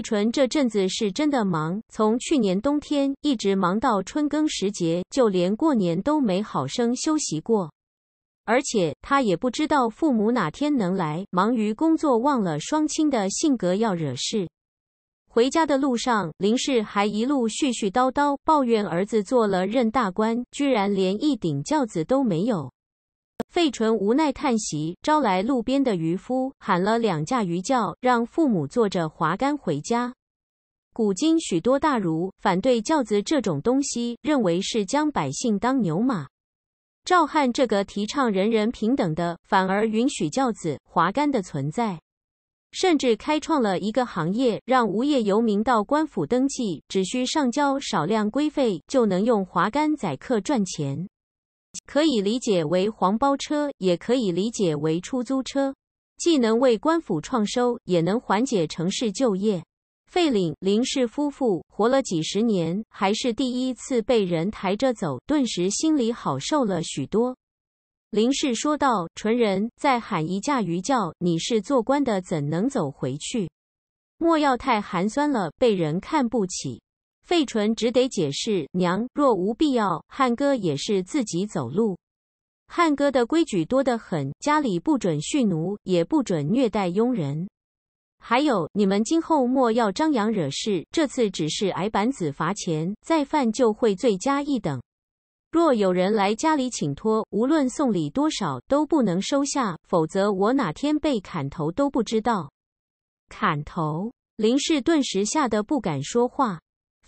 立纯这阵子是真的忙，从去年冬天一直忙到春耕时节，就连过年都没好生休息过。而且他也不知道父母哪天能来，忙于工作忘了双亲的性格要惹事。回家的路上，林氏还一路絮絮叨叨抱怨儿子做了任大官，居然连一顶轿子都没有。费纯无奈叹息，招来路边的渔夫，喊了两架鱼轿，让父母坐着划竿回家。古今许多大儒反对轿子这种东西，认为是将百姓当牛马。赵汉这个提倡人人平等的，反而允许轿子、划竿的存在，甚至开创了一个行业，让无业游民到官府登记，只需上交少量规费，就能用划竿载客赚钱。可以理解为黄包车，也可以理解为出租车，既能为官府创收，也能缓解城市就业。费岭林氏夫妇活了几十年，还是第一次被人抬着走，顿时心里好受了许多。林氏说道：“纯人再喊一架驴叫，你是做官的，怎能走回去？莫要太寒酸了，被人看不起。”费纯只得解释：“娘，若无必要，汉哥也是自己走路。汉哥的规矩多得很，家里不准蓄奴，也不准虐待佣人。还有，你们今后莫要张扬惹事。这次只是挨板子罚钱，再犯就会罪加一等。若有人来家里请托，无论送礼多少，都不能收下，否则我哪天被砍头都不知道。”砍头！林氏顿时吓得不敢说话。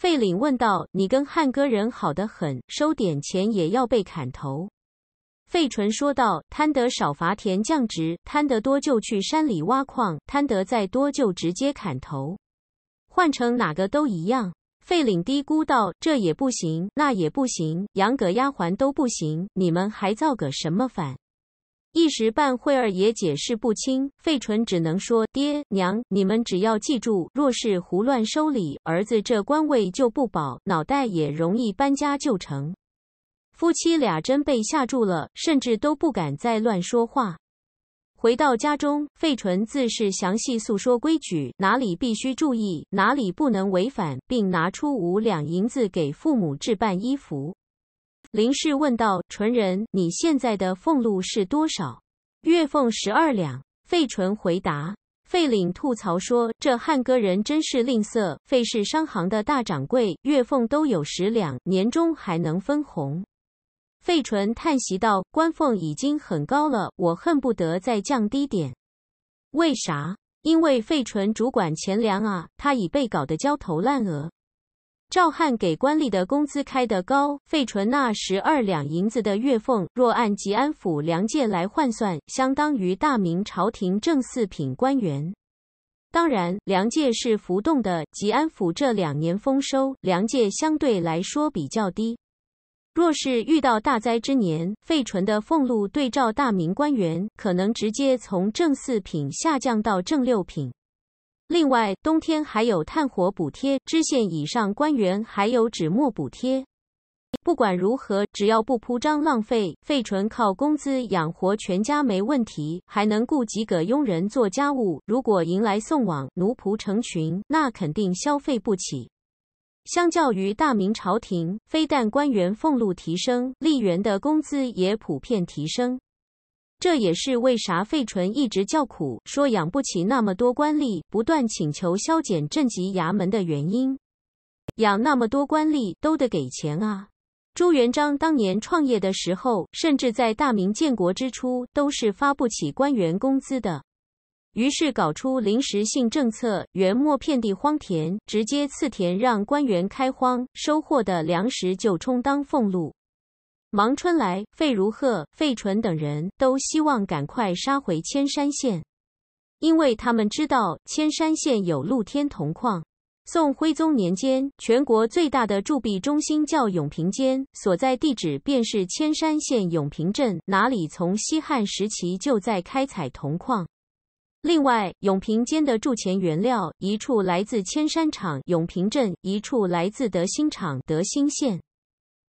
费岭问道：“你跟汉哥人好得很，收点钱也要被砍头。”费纯说道：“贪得少罚田降职，贪得多就去山里挖矿，贪得再多就直接砍头。换成哪个都一样。”费岭嘀咕道：“这也不行，那也不行，养个丫鬟都不行，你们还造个什么反？”一时半会儿也解释不清，费纯只能说：“爹娘，你们只要记住，若是胡乱收礼，儿子这官位就不保，脑袋也容易搬家。”就成。夫妻俩真被吓住了，甚至都不敢再乱说话。回到家中，费纯自是详细诉说规矩，哪里必须注意，哪里不能违反，并拿出五两银子给父母置办衣服。林氏问道：“纯仁，你现在的俸禄是多少？”月俸十二两。费纯回答。费领吐槽说：“这汉哥人真是吝啬。”费氏商行的大掌柜月俸都有十两，年终还能分红。费纯叹息道：“官俸已经很高了，我恨不得再降低点。”为啥？因为费纯主管钱粮啊，他已被搞得焦头烂额。赵汉给官吏的工资开得高，费纯那十二两银子的月俸，若按吉安府粮界来换算，相当于大明朝廷正四品官员。当然，粮界是浮动的，吉安府这两年丰收，粮界相对来说比较低。若是遇到大灾之年，费纯的俸禄对照大明官员，可能直接从正四品下降到正六品。另外，冬天还有炭火补贴，知县以上官员还有纸墨补贴。不管如何，只要不铺张浪费，费纯靠工资养活全家没问题，还能雇几个佣人做家务。如果迎来送往，奴仆成群，那肯定消费不起。相较于大明朝廷，非但官员俸禄提升，吏员的工资也普遍提升。这也是为啥费纯一直叫苦，说养不起那么多官吏，不断请求削减镇级衙门的原因。养那么多官吏都得给钱啊！朱元璋当年创业的时候，甚至在大明建国之初，都是发不起官员工资的。于是搞出临时性政策，元末遍地荒田，直接赐田让官员开荒，收获的粮食就充当俸禄。芒春来、费如鹤、费纯等人都希望赶快杀回千山县，因为他们知道千山县有露天铜矿。宋徽宗年间，全国最大的铸币中心叫永平间，所在地址便是千山县永平镇。哪里从西汉时期就在开采铜矿。另外，永平间的铸钱原料，一处来自千山厂永平镇，一处来自德兴厂德兴县。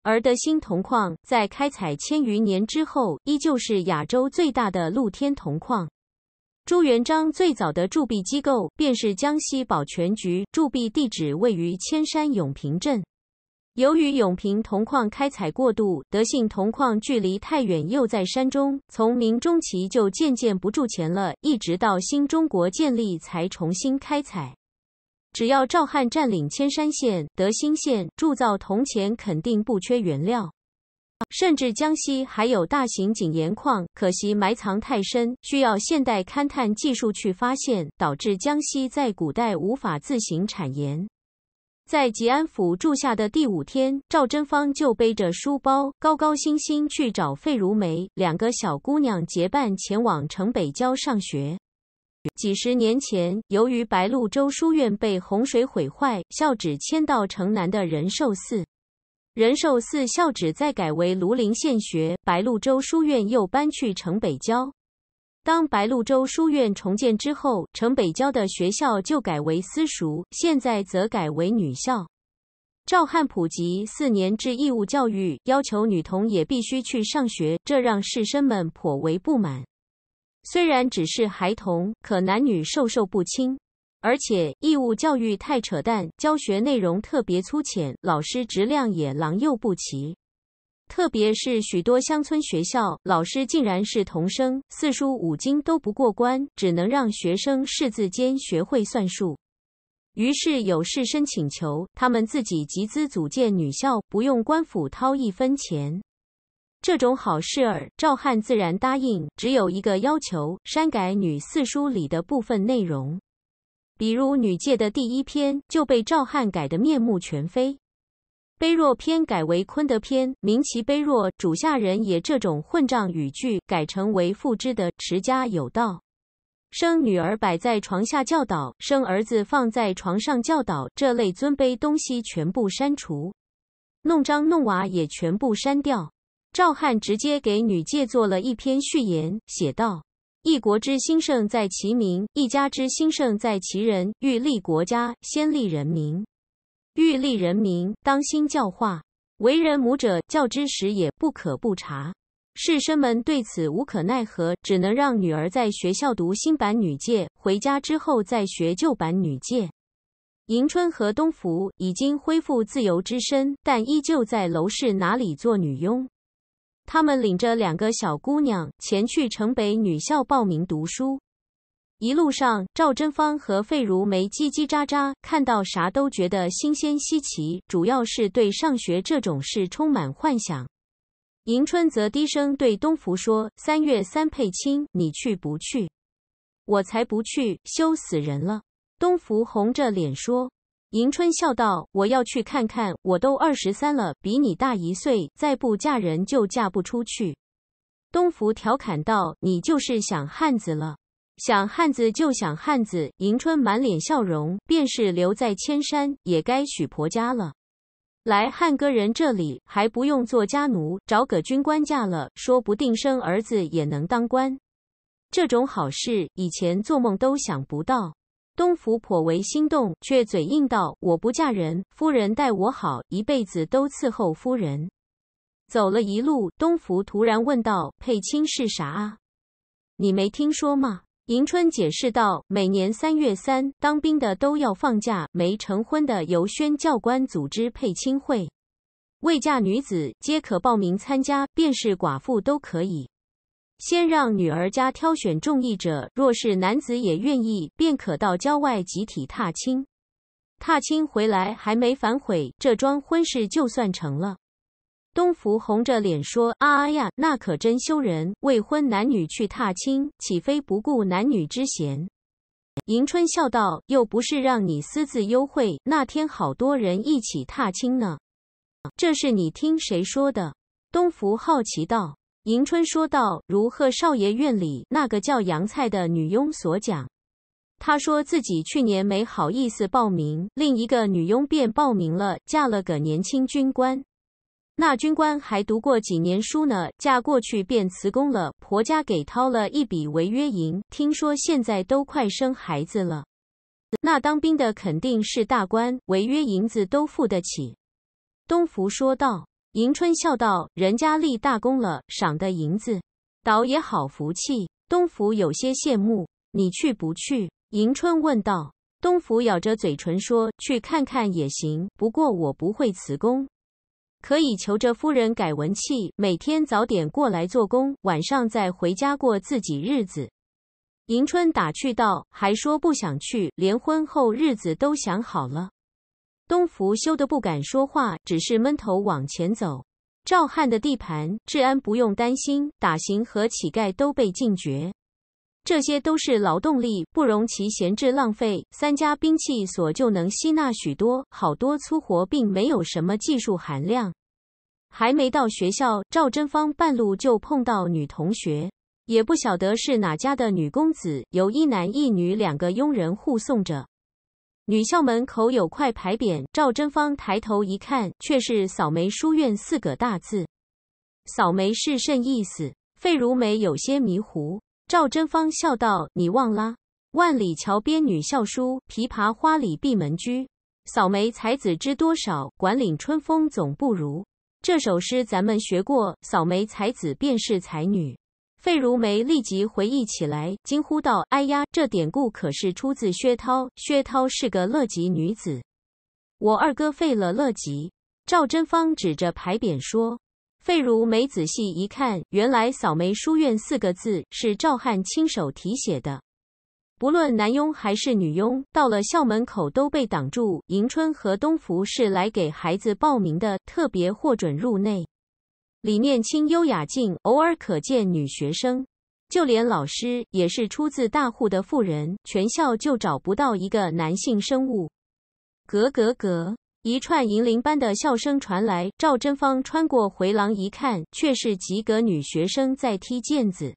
而德兴铜矿在开采千余年之后，依旧是亚洲最大的露天铜矿。朱元璋最早的铸币机构便是江西宝泉局，铸币地址位于千山永平镇。由于永平铜矿开采过度，德兴铜矿距离太远又在山中，从明中期就渐渐不铸钱了，一直到新中国建立才重新开采。只要赵汉占领千山县、德兴县，铸造铜钱肯定不缺原料。甚至江西还有大型井盐矿，可惜埋藏太深，需要现代勘探技术去发现，导致江西在古代无法自行产盐。在吉安府住下的第五天，赵贞芳就背着书包，高高兴兴去找费如梅。两个小姑娘结伴前往城北郊上学。几十年前，由于白鹭洲书院被洪水毁坏，校址迁到城南的仁寿寺。仁寿寺校址再改为庐陵县学，白鹭洲书院又搬去城北郊。当白鹭洲书院重建之后，城北郊的学校就改为私塾，现在则改为女校。赵汉普及四年制义务教育，要求女童也必须去上学，这让士绅们颇为不满。虽然只是孩童，可男女授受不亲。而且义务教育太扯淡，教学内容特别粗浅，老师质量也狼莠不齐。特别是许多乡村学校，老师竟然是童生，四书五经都不过关，只能让学生识字间学会算术。于是有士绅请求他们自己集资组建女校，不用官府掏一分钱。这种好事儿，赵汉自然答应，只有一个要求：删改《女四书》里的部分内容。比如《女诫》的第一篇就被赵汉改得面目全非，《卑弱篇》改为《坤德篇》，名其卑弱主下人也这种混账语句改成为父之的持家有道，生女儿摆在床下教导，生儿子放在床上教导，这类尊卑东西全部删除，弄璋弄瓦也全部删掉。赵汉直接给《女诫》做了一篇序言，写道：“一国之兴盛在其民，一家之兴盛在其人。欲立国家，先立人民；欲立人民，当心教化。为人母者，教之时也不可不察。”士绅们对此无可奈何，只能让女儿在学校读新版《女诫》，回家之后再学旧版《女诫》。迎春和东福已经恢复自由之身，但依旧在楼市哪里做女佣。他们领着两个小姑娘前去城北女校报名读书。一路上，赵贞芳和费如梅叽叽喳喳，看到啥都觉得新鲜稀奇，主要是对上学这种事充满幻想。迎春则低声对东福说：“三月三配亲，你去不去？”“我才不去，羞死人了。”东福红着脸说。迎春笑道：“我要去看看，我都二十三了，比你大一岁，再不嫁人就嫁不出去。”东府调侃道：“你就是想汉子了，想汉子就想汉子。”迎春满脸笑容，便是留在千山也该许婆家了。来汉哥人这里还不用做家奴，找个军官嫁了，说不定生儿子也能当官。这种好事以前做梦都想不到。东福颇为心动，却嘴硬道：“我不嫁人，夫人待我好，一辈子都伺候夫人。”走了一路，东福突然问道：“配亲是啥啊？你没听说吗？”迎春解释道：“每年三月三，当兵的都要放假，没成婚的由宣教官组织配亲会，未嫁女子皆可报名参加，便是寡妇都可以。”先让女儿家挑选中意者，若是男子也愿意，便可到郊外集体踏青。踏青回来还没反悔，这桩婚事就算成了。东福红着脸说：“啊呀，那可真羞人！未婚男女去踏青，岂非不顾男女之嫌？”迎春笑道：“又不是让你私自幽会，那天好多人一起踏青呢。这是你听谁说的？”东福好奇道。迎春说道：“如贺少爷院里那个叫杨菜的女佣所讲，她说自己去年没好意思报名，另一个女佣便报名了，嫁了个年轻军官。那军官还读过几年书呢，嫁过去便辞工了，婆家给掏了一笔违约银。听说现在都快生孩子了，那当兵的肯定是大官，违约银子都付得起。”东福说道。迎春笑道：“人家立大功了，赏的银子倒也好福气。”东府有些羡慕。你去不去？迎春问道。东府咬着嘴唇说：“去看看也行，不过我不会辞工，可以求着夫人改文气，每天早点过来做工，晚上再回家过自己日子。”迎春打趣道：“还说不想去，连婚后日子都想好了。”东福羞得不敢说话，只是闷头往前走。赵汉的地盘治安不用担心，打刑和乞丐都被禁绝。这些都是劳动力，不容其闲置浪费。三家兵器所就能吸纳许多，好多粗活，并没有什么技术含量。还没到学校，赵贞芳半路就碰到女同学，也不晓得是哪家的女公子，由一男一女两个佣人护送着。女校门口有块牌匾，赵贞芳抬头一看，却是“扫梅书院”四个大字。扫梅是甚意思？费如梅有些迷糊。赵贞芳笑道：“你忘啦？万里桥边女校书，琵琶花里闭门居。扫梅才子知多少？管领春风总不如。”这首诗咱们学过，扫梅才子便是才女。费如梅立即回忆起来，惊呼道：“哎呀，这典故可是出自薛涛。薛涛是个乐极女子，我二哥废了乐极。”赵贞芳指着牌匾说。费如梅仔细一看，原来“扫眉书院”四个字是赵翰亲手题写的。不论男佣还是女佣，到了校门口都被挡住。迎春和东福是来给孩子报名的，特别获准入内。里面清幽雅静，偶尔可见女学生，就连老师也是出自大户的富人，全校就找不到一个男性生物。咯咯咯，一串银铃般的笑声传来，赵贞芳穿过回廊一看，却是几个女学生在踢毽子。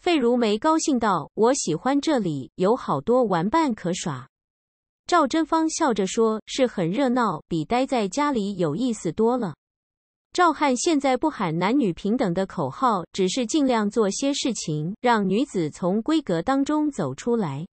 费如梅高兴道：“我喜欢这里，有好多玩伴可耍。”赵贞芳笑着说：“是很热闹，比待在家里有意思多了。”赵汉现在不喊男女平等的口号，只是尽量做些事情，让女子从闺阁当中走出来。